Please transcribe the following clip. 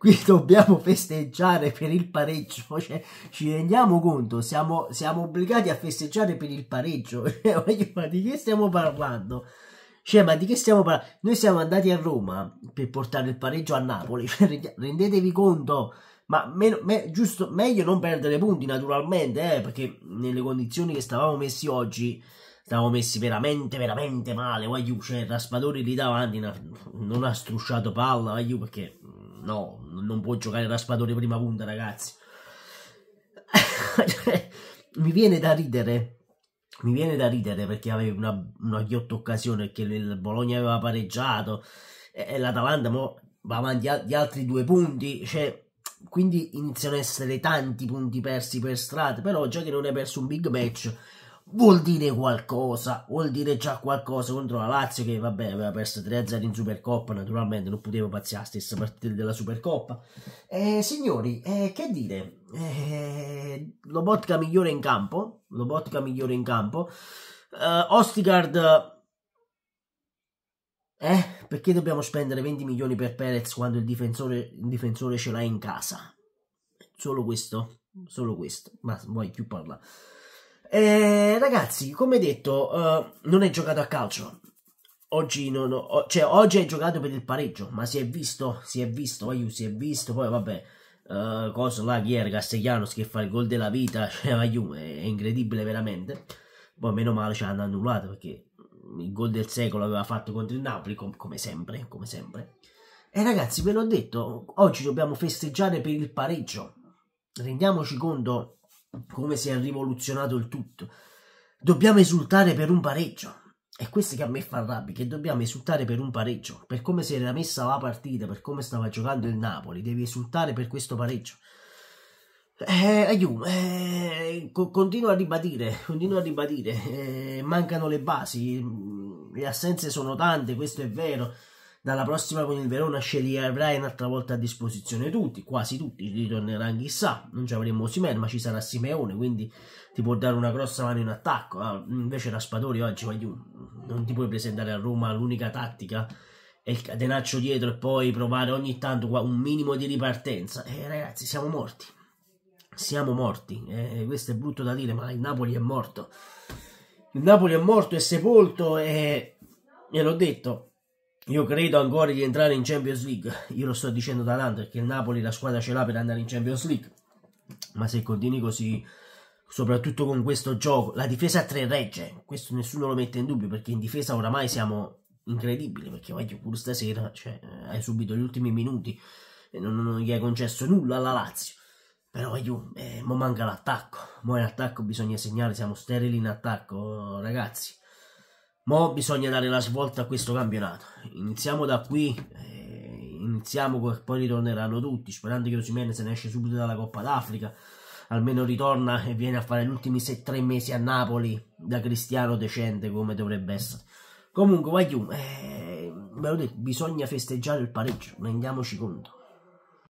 qui dobbiamo festeggiare per il pareggio, cioè, ci rendiamo conto, siamo, siamo, obbligati a festeggiare per il pareggio, ma cioè, di che stiamo parlando? Cioè, ma di che stiamo parlando? Noi siamo andati a Roma per portare il pareggio a Napoli, cioè, rendetevi conto, ma meno, me, giusto, meglio non perdere punti naturalmente, eh, perché nelle condizioni che stavamo messi oggi... Stavamo messi veramente, veramente male. Waiu, cioè, il Raspadori lì davanti non ha strusciato palla. Waiu, perché mm, no, non può giocare il Raspadori prima punta, ragazzi. mi viene da ridere. Mi viene da ridere perché aveva una, una ghiotta occasione che il Bologna aveva pareggiato e, e l'Atalanta va avanti a, di altri due punti. Cioè, quindi iniziano ad essere tanti punti persi per strada. Però già che non hai perso un big match vuol dire qualcosa, vuol dire già qualcosa contro la Lazio che vabbè aveva perso 3-0 in Supercoppa, naturalmente non poteva la stessa partita della Supercoppa. Eh, signori, eh, che dire, eh, Lobotka migliore in campo, Lobotka migliore in campo, eh, Ostigard... Eh, perché dobbiamo spendere 20 milioni per Perez quando il difensore, il difensore ce l'ha in casa? Solo questo, solo questo, ma vuoi più parlare. Eh, ragazzi, come detto, uh, non è giocato a calcio. Oggi, non ho, cioè, oggi è giocato per il pareggio, ma si è visto, si è visto, aiuto, si è visto, poi vabbè, uh, cosa là, chi era Castellanos che fa il gol della vita, cioè, aiuto, è, è incredibile veramente. Poi boh, meno male ci hanno annullato perché il gol del secolo aveva fatto contro il Napoli, com come sempre, come sempre. E ragazzi, ve l'ho detto, oggi dobbiamo festeggiare per il pareggio. Rendiamoci conto come si è rivoluzionato il tutto. Dobbiamo esultare per un pareggio. E questo che a me fa rabbia, che dobbiamo esultare per un pareggio, per come si era messa la partita, per come stava giocando il Napoli, devi esultare per questo pareggio. Eh, Ayum, eh, co continua a ribadire, continua a ribadire, eh, mancano le basi, le assenze sono tante, questo è vero, dalla prossima con il Verona Sherier avrà un'altra volta a disposizione tutti, quasi tutti, ritornerà chissà, non ci avremo Simeone ma ci sarà Simeone, quindi ti può dare una grossa mano in attacco. Ah, invece Raspadori oggi, non ti puoi presentare a Roma l'unica tattica e il catenaccio dietro e poi provare ogni tanto un minimo di ripartenza. E eh, ragazzi, siamo morti. Siamo morti. Eh, questo è brutto da dire, ma il Napoli è morto. Il Napoli è morto, è sepolto e, e l'ho detto, io credo ancora di entrare in Champions League. Io lo sto dicendo da tanto perché il Napoli la squadra ce l'ha per andare in Champions League. Ma se continui così, soprattutto con questo gioco, la difesa a tre regge, questo nessuno lo mette in dubbio perché in difesa oramai siamo incredibili. Perché voglio pure stasera cioè, eh, hai subito gli ultimi minuti e non, non gli hai concesso nulla alla Lazio. Però io, eh, mo manca l'attacco. Mo in attacco bisogna segnare, siamo sterili in attacco, ragazzi. Mo bisogna dare la svolta a questo campionato. Iniziamo da qui, eh, iniziamo poi ritorneranno tutti, sperando che Rosimene se ne esce subito dalla Coppa d'Africa, almeno ritorna e viene a fare gli ultimi 6-3 mesi a Napoli da cristiano decente come dovrebbe essere. Comunque, Guaglium, eh, bisogna festeggiare il pareggio, rendiamoci conto.